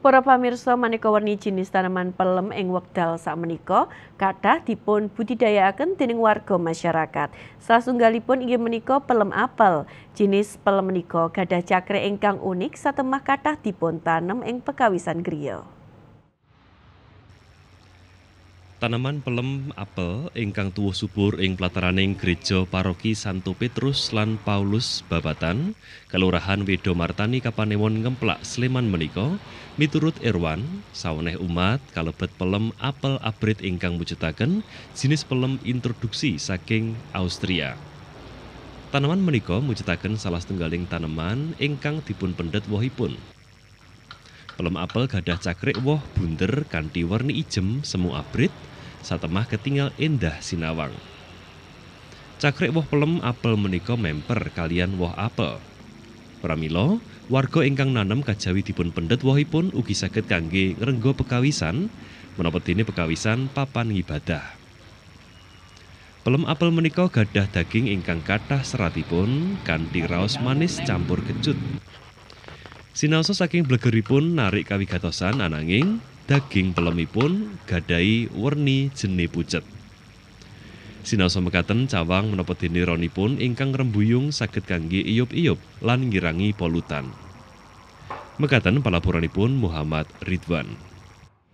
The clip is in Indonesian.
Para pamirsa maneka warni jenis tanaman pelem ing wekdal sak menika kathah dipun budidayakaken dening warga masyarakat. Sasunggalipun inggih menika pelem apel. Jenis pelem menika gadah cakre ingkang unik satemah kathah dipun tanem ing pekawisan griya. Tanaman pelem apel ingkang tuwuh subur ing plataraning Gereja Paroki Santo Petrus lan Paulus Babatan, Kelurahan Martani Kapanewon Ngemplak Sleman menika, miturut Irwan, saweneh umat kalebet pelem apel abrit ingkang mujudaken jenis pelem introduksi saking Austria. Tanaman menika mujudaken salah setunggaling tanaman ingkang dipun pendet wohipun. Pelem apel gadah cakrek woh bunder kanthi warni ijem semu abrit satemah ketinggal endah sinawang. Cakrek woh pelem apel menika memper kalian woh apel. Pramila, warga ingkang nanam kajawi dipun pendet wohipun ugi saged kangge ngrenggo pekawisan, menapa dene pekawisan papan ibadah. Pelem apel menika gadah daging ingkang kathah seratipun kanthi raos manis campur kecut. Sinaosa saking blegeripun narik kawigatosan ananging daging pelemipun gadai werni jeni pucet. Sinaosa mekaten cawang menapa dene ronipun ingkang rembuyung saged kangge iyup-iyup lan ngirangi polutan. Mekaten pelaporanipun Muhammad Ridwan.